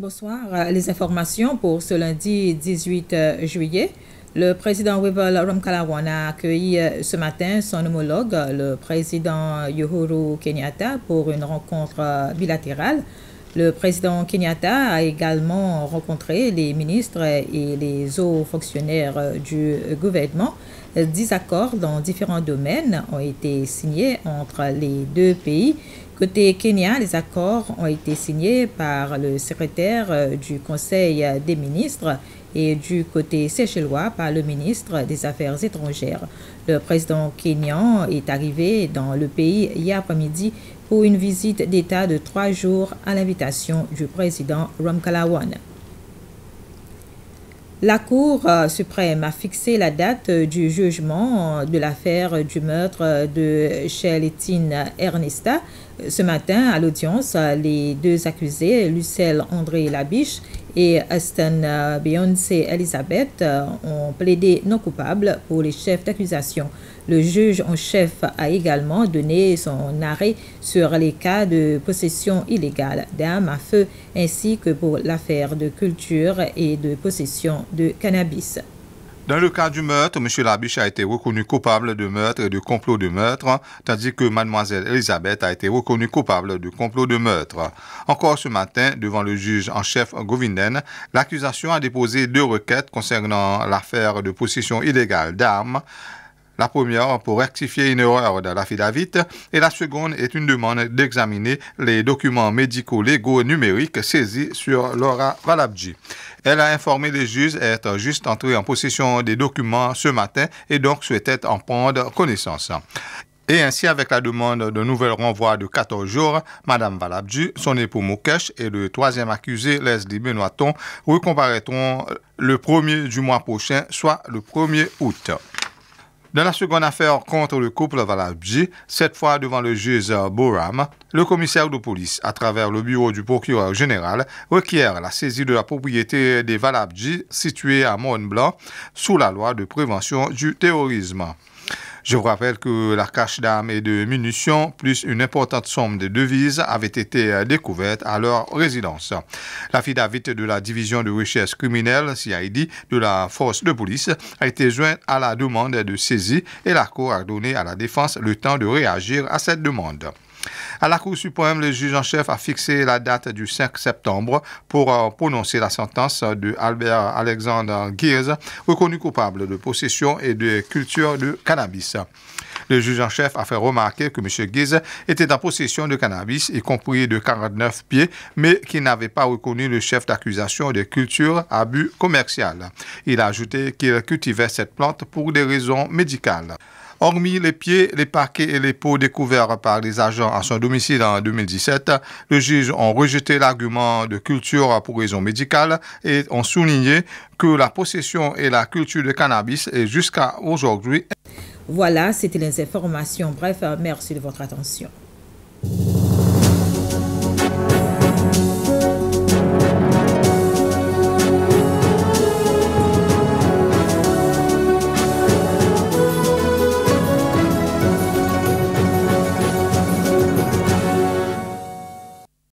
Bonsoir. Euh, les informations pour ce lundi 18 euh, juillet. Le président Wevel Ramkalawan a accueilli euh, ce matin son homologue, le président Yohuru Kenyatta, pour une rencontre bilatérale. Le président Kenyatta a également rencontré les ministres et les hauts fonctionnaires euh, du gouvernement. Dix accords dans différents domaines ont été signés entre les deux pays. Côté Kenya, les accords ont été signés par le secrétaire euh, du Conseil des ministres et du côté Seychellois par le ministre des Affaires étrangères. Le président kenyan est arrivé dans le pays hier après-midi pour une visite d'État de trois jours à l'invitation du président Ramkalawan. La Cour euh, suprême a fixé la date euh, du jugement euh, de l'affaire du meurtre de Cheletine Ernesta ce matin, à l'audience, les deux accusés, Lucelle André Labiche et Aston euh, Beyoncé elisabeth euh, ont plaidé non coupables pour les chefs d'accusation. Le juge en chef a également donné son arrêt sur les cas de possession illégale d'armes à feu ainsi que pour l'affaire de culture et de possession de cannabis. Dans le cas du meurtre, M. Labiche a été reconnu coupable de meurtre et de complot de meurtre, tandis que Mademoiselle Elisabeth a été reconnue coupable de complot de meurtre. Encore ce matin, devant le juge en chef Govinden, l'accusation a déposé deux requêtes concernant l'affaire de possession illégale d'armes la première pour rectifier une erreur de l'affidavit et la seconde est une demande d'examiner les documents médicaux légaux numériques saisis sur Laura Valabji. Elle a informé les juges être juste entrée en possession des documents ce matin et donc souhaitait en prendre connaissance. Et ainsi, avec la demande d'un nouvel renvoi de 14 jours, Mme Valabdu, son époux Mokesh et le troisième accusé, Leslie Benoiton recomparaîtront le 1er du mois prochain, soit le 1er août. Dans la seconde affaire contre le couple Valabji, cette fois devant le juge Boram, le commissaire de police, à travers le bureau du procureur général, requiert la saisie de la propriété des Valabji située à Mont-Blanc sous la loi de prévention du terrorisme. Je vous rappelle que la cache d'armes et de munitions, plus une importante somme de devises, avait été euh, découverte à leur résidence. La L'affidavit de la division de recherche criminelle, CID, de la force de police, a été jointe à la demande de saisie et la Cour a donné à la défense le temps de réagir à cette demande. À la Cour suprême, le juge en chef a fixé la date du 5 septembre pour euh, prononcer la sentence de Albert Alexandre Gears, reconnu coupable de possession et de culture de cannabis. Le juge en chef a fait remarquer que M. Guise était en possession de cannabis, y compris de 49 pieds, mais qu'il n'avait pas reconnu le chef d'accusation de culture à but commercial. Il a ajouté qu'il cultivait cette plante pour des raisons médicales. Hormis les pieds, les paquets et les pots découverts par les agents à son domicile en 2017, le juge ont rejeté l'argument de culture pour raison médicale et ont souligné que la possession et la culture de cannabis est jusqu'à aujourd'hui voilà, c'était les informations. Bref, euh, merci de votre attention.